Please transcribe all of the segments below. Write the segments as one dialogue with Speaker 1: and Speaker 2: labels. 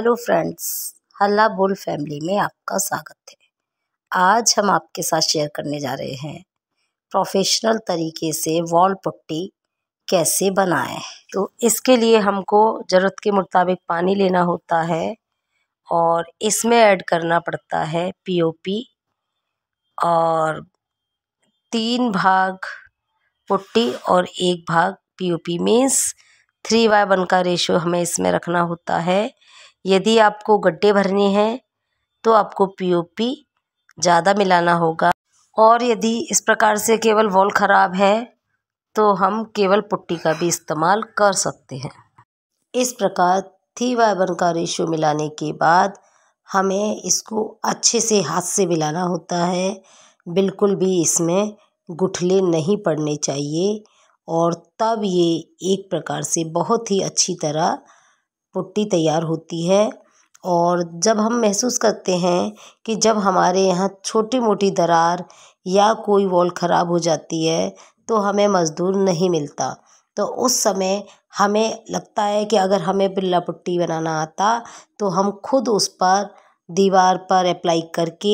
Speaker 1: hello friends हल्ला बोल family में आपका स्वागत है आज हम आपके साथ शेयर करने जा रहे हैं प्रोफेशनल तरीके से वॉल पुट्टी कैसे बनाएं तो इसके लिए हमको ज़रूरत के मुताबिक पानी लेना होता है और इसमें ऐड करना पड़ता है पीओपी और तीन भाग पुट्टी और एक भाग POP means three by one का रेशियो हमें इसमें रखना होता है यदि आपको गड्ढे भरने हैं तो आपको पी ओ पी ज़्यादा मिलाना होगा और यदि इस प्रकार से केवल वॉल ख़राब है तो हम केवल पुट्टी का भी इस्तेमाल कर सकते हैं इस प्रकार थी बाय का रेशो मिलाने के बाद हमें इसको अच्छे से हाथ से मिलाना होता है बिल्कुल भी इसमें गुठले नहीं पड़ने चाहिए और तब ये एक प्रकार से बहुत ही अच्छी तरह पुट्टी तैयार होती है और जब हम महसूस करते हैं कि जब हमारे यहाँ छोटी मोटी दरार या कोई वॉल ख़राब हो जाती है तो हमें मज़दूर नहीं मिलता तो उस समय हमें लगता है कि अगर हमें बिल्ला पुट्टी बनाना आता तो हम खुद उस पर दीवार पर अप्लाई करके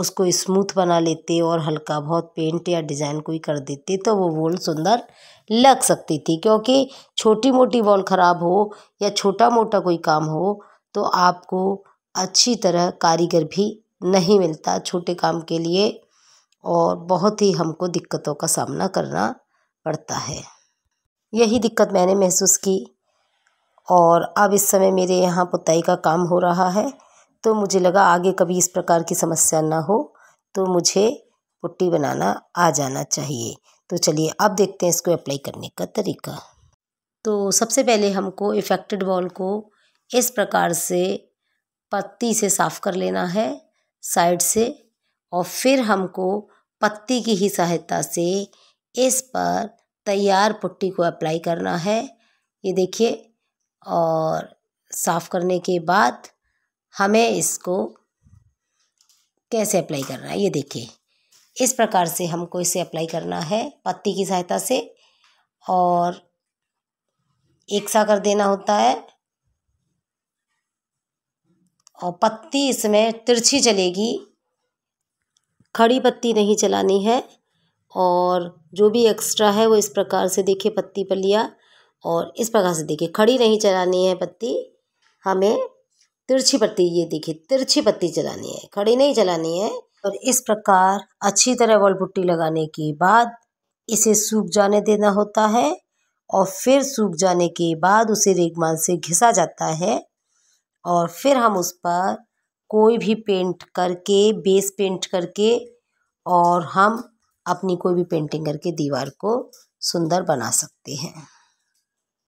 Speaker 1: उसको स्मूथ बना लेते और हल्का बहुत पेंट या डिज़ाइन कोई कर देते तो वो वॉल सुंदर लग सकती थी क्योंकि छोटी मोटी वॉल ख़राब हो या छोटा मोटा कोई काम हो तो आपको अच्छी तरह कारीगर भी नहीं मिलता छोटे काम के लिए और बहुत ही हमको दिक्कतों का सामना करना पड़ता है यही दिक्कत मैंने महसूस की और अब इस समय मेरे यहाँ पुताई का काम हो रहा है तो मुझे लगा आगे कभी इस प्रकार की समस्या ना हो तो मुझे पुट्टी बनाना आ जाना चाहिए तो चलिए अब देखते हैं इसको अप्लाई करने का तरीका तो सबसे पहले हमको इफेक्टेड बॉल को इस प्रकार से पत्ती से साफ़ कर लेना है साइड से और फिर हमको पत्ती की ही सहायता से इस पर तैयार पुट्टी को अप्लाई करना है ये देखिए और साफ़ करने के बाद हमें इसको कैसे अप्लाई करना है ये देखिए इस प्रकार से हमको इसे अप्लाई करना है पत्ती की सहायता से और एक सा कर देना होता है और पत्ती इसमें तिरछी चलेगी खड़ी पत्ती नहीं चलानी है और जो भी एक्स्ट्रा है वो इस प्रकार से देखिए पत्ती पर लिया और इस प्रकार से देखिए खड़ी नहीं चलानी है पत्ती हमें तिरछी पत्ती ये देखिए तिरछी पत्ती चलानी है खड़ी नहीं चलानी है और इस प्रकार अच्छी तरह वलबुट्टी लगाने के बाद इसे सूख जाने देना होता है और फिर सूख जाने के बाद उसे रेगमाल से घिसा जाता है और फिर हम उस पर कोई भी पेंट करके बेस पेंट करके और हम अपनी कोई भी पेंटिंग करके दीवार को सुंदर बना सकते हैं